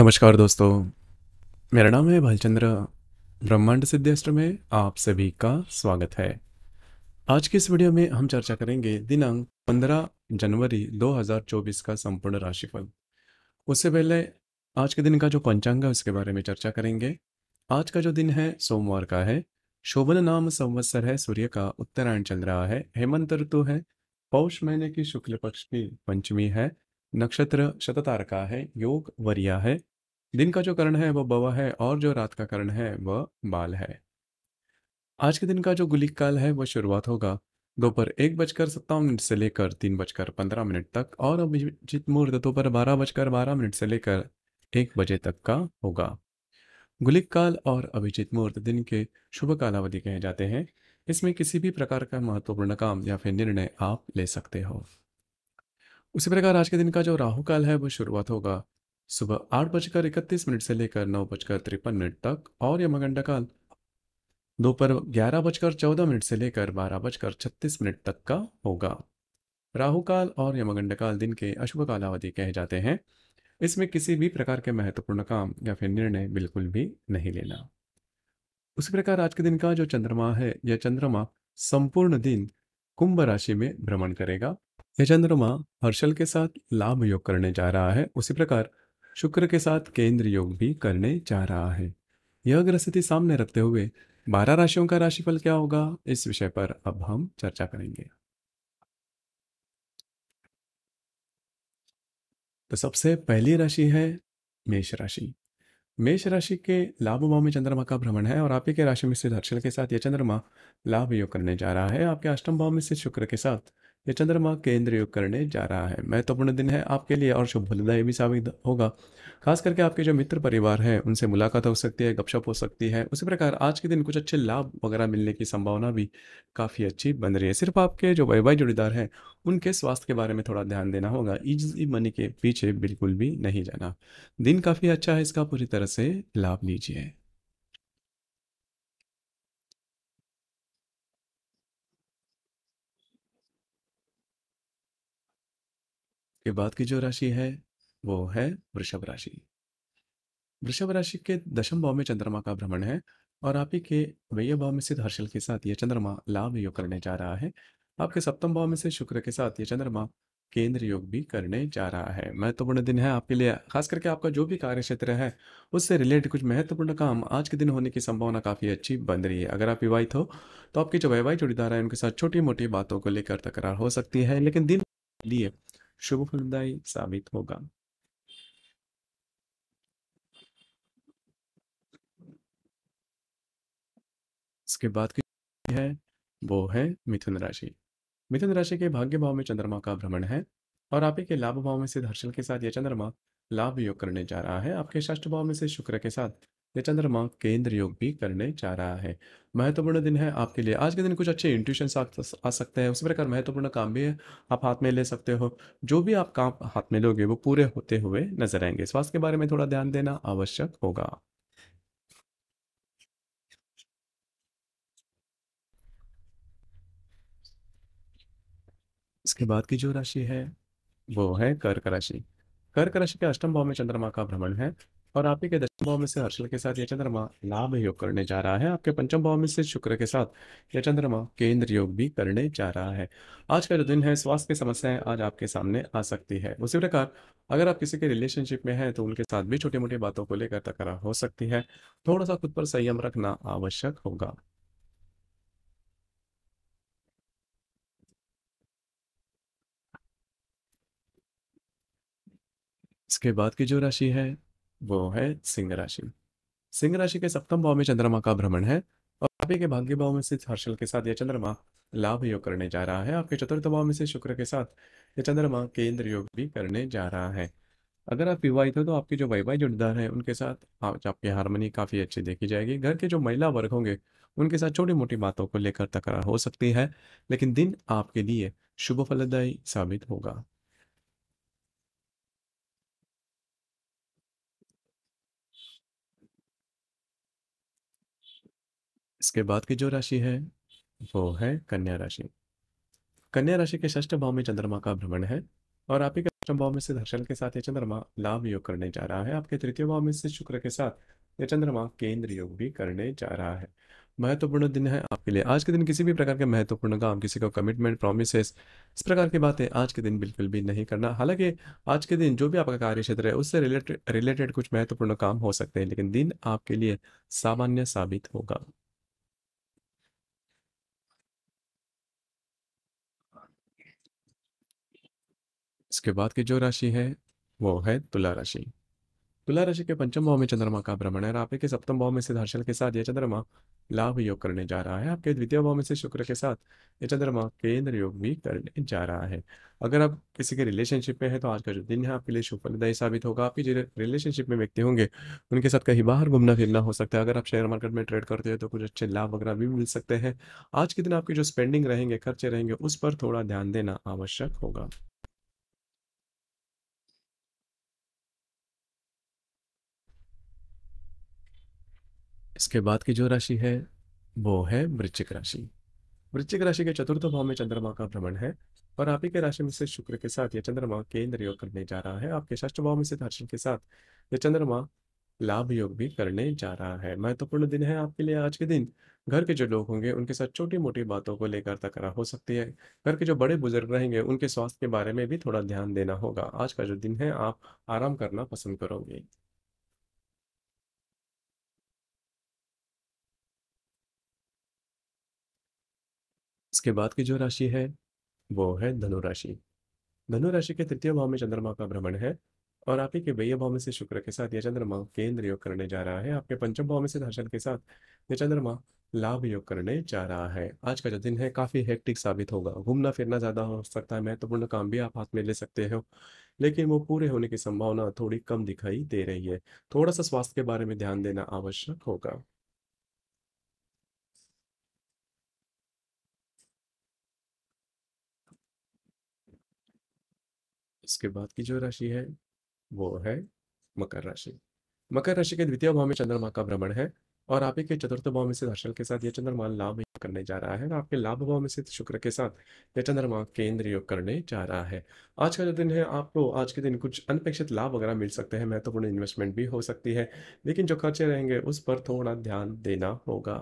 नमस्कार दोस्तों मेरा नाम है भालचंद्र ब्रह्मांड सिद्धेश्वर में आप सभी का स्वागत है आज की इस वीडियो में हम चर्चा करेंगे दिनांक 15 जनवरी 2024 का संपूर्ण राशिफल उससे पहले आज के दिन का जो पंचांग है उसके बारे में चर्चा करेंगे आज का जो दिन है सोमवार का है शोभन नाम संवत्सर है सूर्य का उत्तरायण चल रहा है हेमंत ऋतु है पौष महीने की शुक्ल पक्ष की पंचमी है नक्षत्र का है योग वरिया है दिन का जो कर्ण है वह बवा है और जो रात का कर्ण है वह बाल है आज के दिन का जो गुलिक काल है वह शुरुआत होगा दोपहर एक बजकर सत्तावन मिनट से लेकर तीन बजकर पंद्रह मिनट तक और अभिजित मुहूर्त दोपहर बारह बजकर बारह मिनट से लेकर एक बजे तक का होगा गुलिक काल और अभिजित मुहूर्त दिन के शुभ कालावधि कहे जाते हैं इसमें किसी भी प्रकार का महत्वपूर्ण काम या फिर निर्णय आप ले सकते हो उसी प्रकार आज के दिन का जो राहु काल है वह शुरुआत होगा सुबह आठ बजकर इकतीस मिनट से लेकर नौ बजकर तिरपन मिनट तक और यमगंडा काल दोपहर ग्यारह बजकर चौदह मिनट से लेकर बारह बजकर छत्तीस मिनट तक का होगा राहु काल और यमगंडा काल दिन के अशुभ कालावधि कहे जाते हैं इसमें किसी भी प्रकार के महत्वपूर्ण काम या फिर निर्णय बिल्कुल भी नहीं लेना उसी प्रकार आज के दिन का जो चंद्रमा है यह चंद्रमा संपूर्ण दिन कुंभ राशि में भ्रमण करेगा यह चंद्रमा हर्षल के साथ लाभ योग करने जा रहा है उसी प्रकार शुक्र के साथ केंद्र योग भी करने जा रहा है यह ग्रह स्थिति सामने रखते हुए बारह राशियों का राशिफल क्या होगा इस विषय पर अब हम चर्चा करेंगे तो सबसे पहली राशि है मेष राशि मेष राशि के लाभ भाव में चंद्रमा का भ्रमण है और आपके राशि में स्थित हर्षल के साथ यह चंद्रमा लाभ योग करने जा रहा है आपके अष्टम भाव में स्थित शुक्र के साथ ये चंद्रमा केंद्र योग करने जा रहा है महत्वपूर्ण तो दिन है आपके लिए और शुभ फलदायी भी साबित होगा खास करके आपके जो मित्र परिवार हैं उनसे मुलाकात हो सकती है गपशप हो सकती है उसी प्रकार आज के दिन कुछ अच्छे लाभ वगैरह मिलने की संभावना भी काफ़ी अच्छी बन रही है सिर्फ आपके जो वैवाहिक जुड़ीदार हैं उनके स्वास्थ्य के बारे में थोड़ा ध्यान देना होगा ईजी मनी के पीछे बिल्कुल भी नहीं जाना दिन काफ़ी अच्छा है इसका पूरी तरह से लाभ लीजिए के बाद की जो राशि है वो है वृषभ राशि वृषभ राशि के दशम भाव में चंद्रमा का भ्रमण है और आप ही के व्यय भाव में स्थित हर्षल के साथ यह चंद्रमा लाभ योग करने जा रहा है आपके सप्तम भाव में से शुक्र के साथ यह चंद्रमा केंद्र योग भी करने जा रहा है महत्वपूर्ण दिन है आपके लिए खास करके आपका जो भी कार्य क्षेत्र है उससे रिलेटेड कुछ महत्वपूर्ण काम आज के दिन होने की संभावना काफ़ी अच्छी बन रही है अगर आप विवाहित हो तो आपकी जो वैवाहिक जोड़ीदार है उनके साथ छोटी मोटी बातों को लेकर तकरार हो सकती है लेकिन दिन लिए शुभ फलदायी साबित होगा इसके बाद की है वो है मिथुन राशि मिथुन राशि के भाग्य भाव में चंद्रमा का भ्रमण है और आप के लाभ भाव में सिद्ध हर्षल के साथ यह चंद्रमा लाभ योग करने जा रहा है आपके षष्ठ भाव में से शुक्र के साथ ये चंद्रमा केंद्र योग भी करने जा रहा है महत्वपूर्ण दिन है आपके लिए आज के दिन कुछ अच्छे इंट्यूशन आ, आ सकते हैं उसी प्रकार महत्वपूर्ण काम भी है आप हाथ में ले सकते हो जो भी आप काम हाथ में लोगे वो पूरे होते हुए नजर आएंगे स्वास्थ्य के बारे में थोड़ा ध्यान देना आवश्यक होगा इसके बाद की जो राशि है वो है कर्क राशि कर्क राशि के अष्टम भाव में चंद्रमा का भ्रमण है और आप ही के दशम भाव में से हर्षल के साथ यह चंद्रमा लाभ योग करने जा रहा है आपके पंचम भाव में से शुक्र के साथ यह चंद्रमा केंद्र योग भी करने जा रहा है आज का जो दिन है स्वास्थ्य की समस्याएं आज आपके सामने आ सकती है उसी प्रकार अगर आप किसी के रिलेशनशिप में हैं तो उनके साथ भी छोटी मोटी बातों को लेकर तकरार हो सकती है थोड़ा सा खुद पर संयम रखना आवश्यक होगा इसके बाद की जो राशि है वो है सिंह राशि सिंह राशि के सप्तम भाव में चंद्रमा का भ्रमण है और आप के भाग्य भाव में स्थित हर्षल के साथ यह चंद्रमा लाभ योग करने जा रहा है आपके चतुर्थ भाव में से शुक्र के साथ यह चंद्रमा केंद्र योग भी करने जा रहा है अगर आप विवाहित हो तो आपके जो वैवाहिक जुड़दार हैं उनके साथ आपकी हारमोनी काफ़ी अच्छी देखी जाएगी घर के जो महिला वर्ग होंगे उनके साथ छोटी मोटी बातों को लेकर तकरार हो सकती है लेकिन दिन आपके लिए शुभ फलदायी साबित होगा इसके बाद की जो राशि है वो है कन्या राशि कन्या राशि के षष्ठ भाव में चंद्रमा का भ्रमण है और आपके अष्टम भाव में से दर्शन के साथ ये चंद्रमा लाभ योग करने जा रहा है आपके तृतीय भाव में से शुक्र के साथ ये चंद्रमा केंद्र योग भी करने जा रहा है महत्वपूर्ण दिन है आपके लिए आज के दिन किसी भी प्रकार के महत्वपूर्ण काम किसी को कमिटमेंट प्रोमिसेस इस प्रकार की बातें आज के दिन बिल्कुल भी नहीं करना हालांकि आज के दिन जो भी आपका कार्य क्षेत्र है उससे रिलेटेड रिलेटेड कुछ महत्वपूर्ण काम हो सकते हैं लेकिन दिन आपके लिए सामान्य साबित होगा इसके बाद की जो राशि है वो है तुला राशि तुला राशि के पंचम भाव में चंद्रमा का भ्रमण है और आपके सप्तम भाव में से के साथ यह चंद्रमा लाभ योग करने जा रहा है आपके द्वितीय भाव में से शुक्र के साथ यह चंद्रमा केंद्र योग भी करने जा रहा है अगर आप किसी के रिलेशनशिप में है तो आज का जो दिन है आपके लिए शुभ फलदायी साबित होगा आपकी जो रिलेशनशिप में व्यक्ति होंगे उनके साथ कहीं बाहर घूमना फिरना हो सकता है अगर आप शेयर मार्केट में ट्रेड करते हैं तो कुछ अच्छे लाभ वगैरह भी मिल सकते हैं आज के दिन आपके जो स्पेंडिंग रहेंगे खर्चे रहेंगे उस पर थोड़ा ध्यान देना आवश्यक होगा इसके बाद की जो राशि है वो है वृश्चिक राशि वृश्चिक राशि के चतुर्थ भाव में चंद्रमा का भ्रमण है और आप ही के राशि में से शुक्र के साथ यह चंद्रमा केंद्र योग करने जा रहा है आपके षष्ठ भाव में से दर्शन के साथ यह चंद्रमा लाभ योग भी करने जा रहा है महत्वपूर्ण दिन है आपके लिए आज के दिन घर के जो लोग होंगे उनके साथ छोटी मोटी बातों को लेकर तकरा हो सकती है घर के जो बड़े बुजुर्ग रहेंगे उनके स्वास्थ्य के बारे में भी थोड़ा ध्यान देना होगा आज का जो दिन है आप आराम करना पसंद करोगे इसके बाद की जो राशि है वो है धनुराशि धनुराशि के तृतीय भाव में चंद्रमा का भ्रमण है और आप ही के बह्य भाव में से शुक्र के साथ यह चंद्रमा केंद्र योग करने जा रहा है आपके पंचम भाव में से दर्शन के साथ यह चंद्रमा लाभ योग करने जा रहा है आज का जो दिन है काफी हेक्टिक साबित होगा घूमना फिरना ज्यादा हो सकता है महत्वपूर्ण तो काम भी आप हाथ में ले सकते हो लेकिन वो पूरे होने की संभावना थोड़ी कम दिखाई दे रही है थोड़ा सा स्वास्थ्य के बारे में ध्यान देना आवश्यक होगा इसके बाद की जो राशि है वो है मकर राशि मकर राशि के द्वितीय भाव में चंद्रमा का भ्रमण है और आपके के चतुर्थ भाव में से दर्शन के साथ यह चंद्रमा लाभ करने जा रहा है आपके लाभ भाव में से शुक्र के साथ यह चंद्रमा केंद्र योग करने जा रहा है आज का जो दिन है आपको आज के दिन कुछ अनपेक्षित लाभ वगैरह मिल सकते हैं महत्वपूर्ण इन्वेस्टमेंट भी हो सकती है लेकिन जो खर्चे रहेंगे उस पर थोड़ा ध्यान देना होगा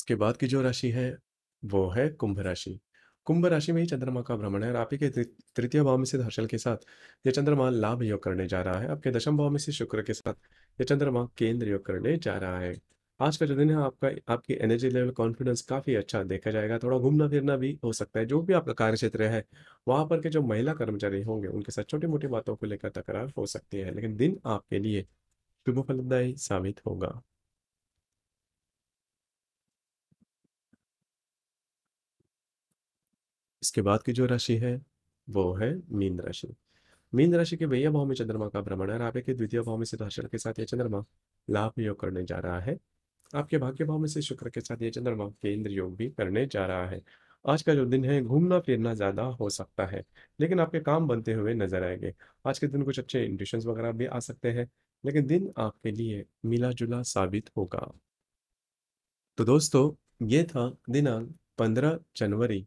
इसके बाद की जो राशि है वो है कुंभ राशि कुंभ राशि में ही चंद्रमा का भ्रमण है और आप ही के तृतीय भाव में से हर्षल के साथ ये चंद्रमा लाभ योग करने जा रहा है आपके दशम भाव में से शुक्र के साथ ये चंद्रमा केंद्र योग करने जा रहा है आज का जो दिन है आपका आपकी एनर्जी लेवल कॉन्फिडेंस काफ़ी अच्छा देखा जाएगा थोड़ा घूमना फिरना भी हो सकता है जो भी आपका कार्य क्षेत्र है वहां पर के जो महिला कर्मचारी होंगे उनके साथ छोटी मोटी बातों को लेकर तकरार हो सकती है लेकिन दिन आपके लिए शुभ फलदायी साबित होगा इसके बाद की जो राशि है वो है मीन राशि मीन राशि के भैया भाव में चंद्रमा का भ्रमण है आपके द्वितीय भाव में सिद्धाचल के साथ ये चंद्रमा लाभ योग करने जा रहा है आपके भाग्य भाव में से शुक्र के साथ ये चंद्रमा केंद्र योग भी करने जा रहा है आज का जो दिन है घूमना फिरना ज़्यादा हो सकता है लेकिन आपके काम बनते हुए नजर आएंगे आज के दिन कुछ अच्छे इंडिशन वगैरह भी आ सकते हैं लेकिन दिन आपके लिए मिला जुला साबित होगा तो दोस्तों ये था दिनांक पंद्रह जनवरी